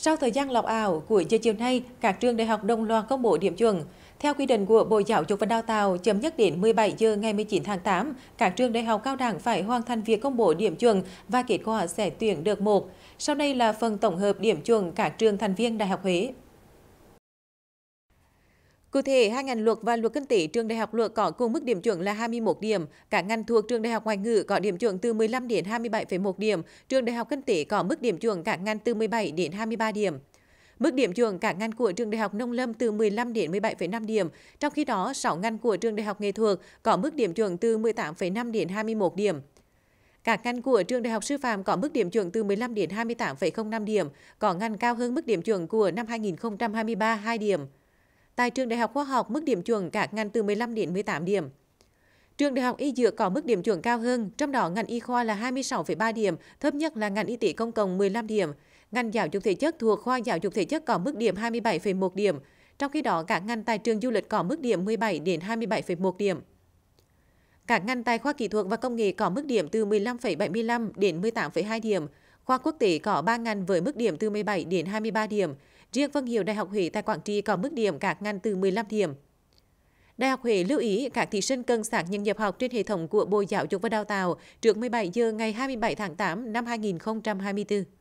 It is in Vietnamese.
Sau thời gian lọc ảo, của giờ chiều nay, các trường đại học đồng loạt công bố điểm chuẩn. Theo quy định của Bộ Giáo dục và Đào tạo, chấm nhất đến 17 giờ ngày 19 tháng 8, các trường đại học cao đẳng phải hoàn thành việc công bố điểm chuẩn và kết quả sẽ tuyển được một. Sau đây là phần tổng hợp điểm chuẩn các trường thành viên Đại học Huế. Cụ thể, hai ngành luật và luật kinh tế trường đại học luật có cùng mức điểm chuẩn là 21 điểm, các ngành thuộc trường đại học ngoại ngữ có điểm chuẩn từ 15 đến 27,1 điểm, trường đại học kinh tế có mức điểm chuẩn các ngành từ 17 đến 23 điểm. Mức điểm chuẩn các ngành của trường đại học nông lâm từ 15 đến 17,5 điểm, trong khi đó 6 ngành của trường đại học nghệ thuật có mức điểm chuẩn từ 18,5 đến 21 điểm. Các ngành của trường đại học sư phạm có mức điểm chuẩn từ 15 đến 28,05 điểm, có ngành cao hơn mức điểm chuẩn của năm 2023 2 điểm. Tại trường Đại học Khoa học, mức điểm chuẩn các ngành từ 15 đến 18 điểm. Trường Đại học Y Dược có mức điểm chuẩn cao hơn, trong đó ngành y khoa là 26,3 điểm, thấp nhất là ngành y tế công cộng 15 điểm. Ngành giáo dục thể chất thuộc khoa giáo dục thể chất có mức điểm 27,1 điểm. Trong khi đó, các ngành tại trường du lịch có mức điểm 17 đến 27,1 điểm. Các ngành tại khoa kỹ thuật và công nghệ có mức điểm từ 15,75 đến 18,2 điểm. Khoa quốc tế có 3 ngành với mức điểm từ 17 đến 23 điểm. Riêng phân hiệu Đại học Huế tại Quảng Trị có mức điểm các ngành từ 15 điểm. Đại học Huế lưu ý các thí sinh cần xác nhận nhập học trên hệ thống của Bộ Giáo dục và Đào tạo trước 17 giờ ngày 27 tháng 8 năm 2024.